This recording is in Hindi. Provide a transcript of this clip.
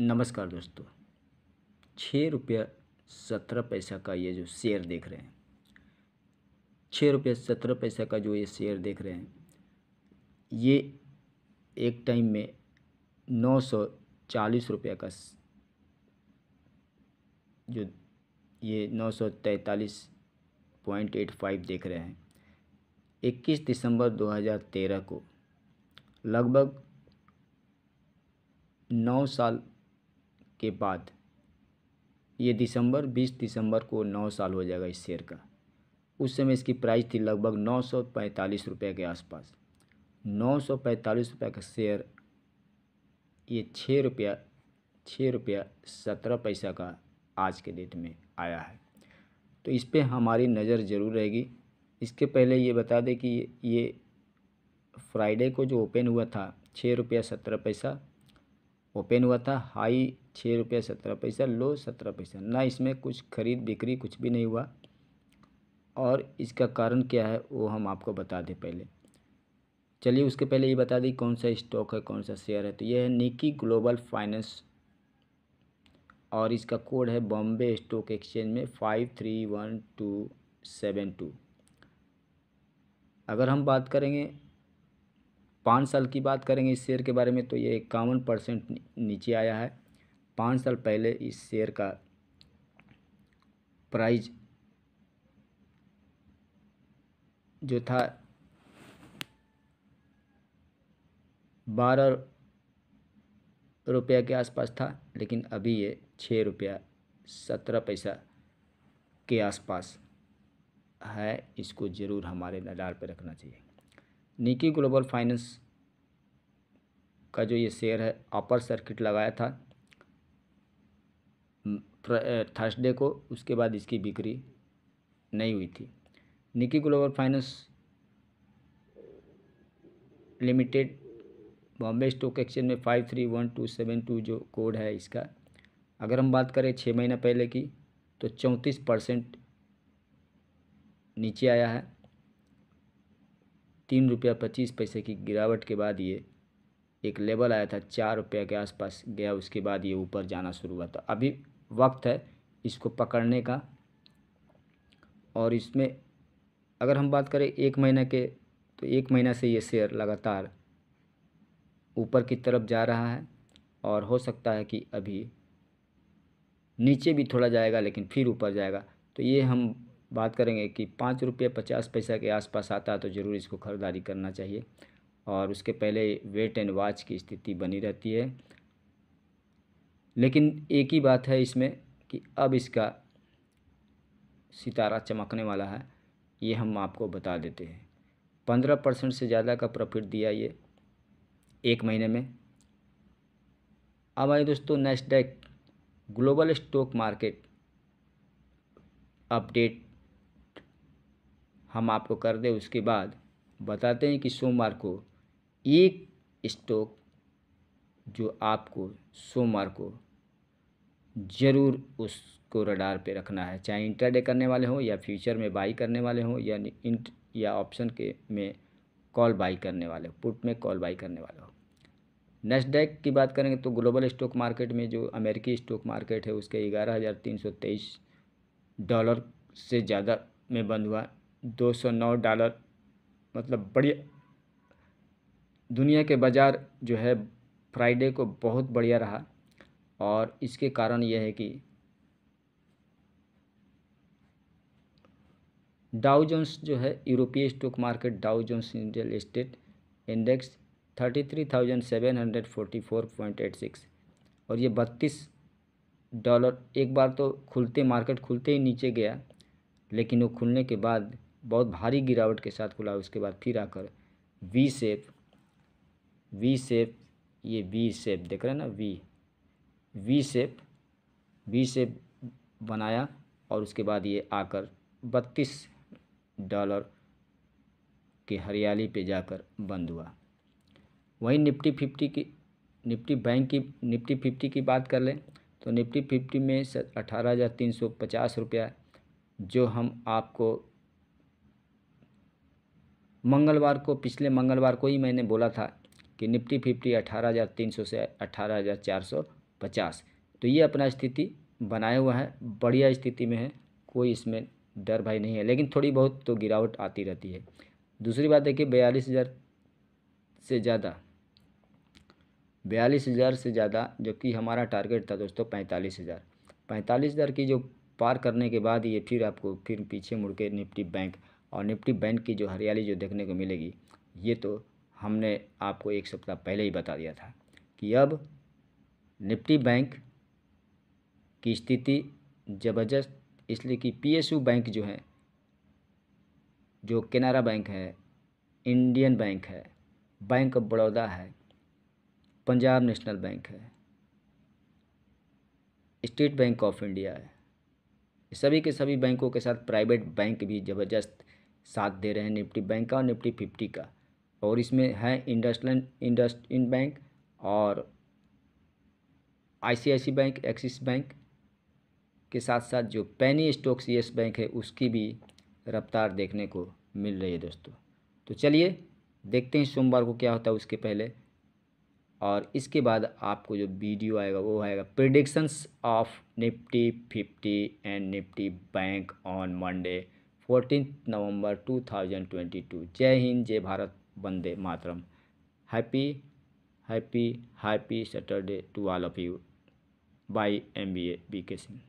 नमस्कार दोस्तों छः रुपया सत्रह पैसा का ये जो शेयर देख रहे हैं छः रुपया सत्रह पैसा का जो ये शेयर देख रहे हैं ये एक टाइम में नौ सौ चालीस रुपये का जो ये नौ सौ तैंतालीस पॉइंट एट फाइव देख रहे हैं इक्कीस दिसंबर दो हज़ार तेरह को लगभग नौ साल के बाद ये दिसंबर 20 दिसंबर को नौ साल हो जाएगा इस शेयर का उस समय इसकी प्राइस थी लगभग नौ सौ पैंतालीस रुपये के आसपास नौ सौ पैंतालीस रुपये का शेयर ये छः रुपया छः रुपया सत्रह पैसा का आज के डेट में आया है तो इस पर हमारी नज़र ज़रूर रहेगी इसके पहले ये बता दें कि ये फ्राइडे को जो ओपन हुआ था छः रुपया सत्रह पैसा ओपन हुआ था हाई छः रुपया सत्रह पैसा लो सत्रह पैसा ना इसमें कुछ खरीद बिक्री कुछ भी नहीं हुआ और इसका कारण क्या है वो हम आपको बता दें पहले चलिए उसके पहले ये बता दें कौन सा स्टॉक है कौन सा शेयर है तो यह है निकी ग्लोबल फाइनेंस और इसका कोड है बॉम्बे स्टॉक एक्सचेंज में five three one two seven two अगर हम बात करेंगे पाँच साल की बात करेंगे इस शेयर के बारे में तो ये इक्यावन परसेंट नीचे आया है पाँच साल पहले इस शेयर का प्राइस जो था बारह रुपया के आसपास था लेकिन अभी ये छः रुपया सत्रह पैसा के आसपास है इसको ज़रूर हमारे नडार पर रखना चाहिए निकी ग्लोबल फाइनेंस का जो ये शेयर है अपर सर्किट लगाया था थर्सडे को उसके बाद इसकी बिक्री नहीं हुई थी Nikki global finance limited Bombay stock exchange में five three one two seven two जो कोड है इसका अगर हम बात करें छः महीना पहले की तो चौंतीस परसेंट नीचे आया है तीन रुपया पच्चीस पैसे की गिरावट के बाद ये एक लेवल आया था चार रुपये के आसपास गया उसके बाद ये ऊपर जाना शुरू हुआ था अभी वक्त है इसको पकड़ने का और इसमें अगर हम बात करें एक महीना के तो एक महीना से ये शेयर लगातार ऊपर की तरफ जा रहा है और हो सकता है कि अभी नीचे भी थोड़ा जाएगा लेकिन फिर ऊपर जाएगा तो ये हम बात करेंगे कि पाँच रुपये पचास पैसा के आसपास आता है तो ज़रूर इसको खरीदारी करना चाहिए और उसके पहले वेट एंड वॉच की स्थिति बनी रहती है लेकिन एक ही बात है इसमें कि अब इसका सितारा चमकने वाला है ये हम आपको बता देते हैं पंद्रह परसेंट से ज़्यादा का प्रॉफिट दिया ये एक महीने में अब आए दोस्तों डेक ग्लोबल स्टॉक मार्केट अपडेट हम आपको कर दें उसके बाद बताते हैं कि सोमवार को एक स्टॉक जो आपको सोमवार को ज़रूर उसको रडार पे रखना है चाहे इंटरडे करने वाले हों या फ्यूचर में बाई करने वाले हों या इंट या ऑप्शन के में कॉल बाई करने वाले हो पुट में कॉल बाई करने वाले हो नेस्डैक की बात करेंगे तो ग्लोबल स्टॉक मार्केट में जो अमेरिकी स्टॉक मार्केट है उसके ग्यारह हज़ार तीन सौ तेईस डॉलर से ज़्यादा में बंद हुआ दो सौ नौ डॉलर मतलब बढ़िया दुनिया के बाज़ार जो है फ्राइडे को बहुत बढ़िया रहा और इसके कारण यह है कि डाउ जोन्स जो है यूरोपीय स्टॉक मार्केट डाउ जोन्स इंडियल स्टेट index thirty three thousand seven hundred forty four point eight six और ये बत्तीस डॉलर एक बार तो खुलते मार्केट खुलते ही नीचे गया लेकिन वो खुलने के बाद बहुत भारी गिरावट के साथ खुला उसके बाद फिर आकर वी सेफ वी सेफ ये वी शेप देख रहे हैं ना V V shape V shape बनाया और उसके बाद ये आकर बत्तीस डॉलर के हरियाली पे जाकर बंद हुआ वहीं निफ्टी फिफ्टी की निफ्टी बैंक की निफ्टी फिफ्टी की बात कर लें तो निफ्टी फिफ्टी में अठारह हज़ार तीन सौ पचास रुपया जो हम आपको मंगलवार को पिछले मंगलवार को ही मैंने बोला था कि निफ्टी फिफ्टी अठारह हज़ार तीन सौ से अठारह हज़ार चार सौ पचास तो ये अपना स्थिति बनाए हुआ है बढ़िया स्थिति में है कोई इसमें डर भाई नहीं है लेकिन थोड़ी बहुत तो गिरावट आती रहती है दूसरी बात है कि बयालीस हज़ार से ज़्यादा बयालीस हज़ार से ज़्यादा जो कि हमारा टारगेट था दोस्तों पैंतालीस हज़ार पैंतालीस हज़ार की जो पार करने के बाद ये फिर आपको फिर पीछे मुड़ के निफ्टी बैंक और निफ्टी बैंक की जो हरियाली जो देखने को मिलेगी ये तो हमने आपको एक सप्ताह पहले ही बता दिया था कि अब निफ्टी बैंक की स्थिति ज़बरदस्त इसलिए कि पीएसयू बैंक जो है जो केनरा बैंक है इंडियन बैंक है बैंक ऑफ बड़ौदा है पंजाब नेशनल बैंक है स्टेट बैंक ऑफ इंडिया है सभी के सभी बैंकों के साथ प्राइवेट बैंक भी ज़बरदस्त साथ दे रहे हैं निफ्टी बैंक का और निफ्टी फिफ्टी का और इसमें है इंडस्टलैंड इंडस्ट इन बैंक और आईसीआईसी बैंक एक्सिस बैंक के साथ साथ जो पैनी स्टॉक्स येस बैंक है उसकी भी रफ्तार देखने को मिल रही है दोस्तों तो चलिए देखते हैं सोमवार को क्या होता है उसके पहले और इसके बाद आपको जो वीडियो आएगा वो आएगा predictions of Nifty fifty and Nifty bank on Monday fourteen November two thousand twenty two जय हिंद जय भारत वंदे मातरम happy happy happy Saturday to all of you by M B A B K Singh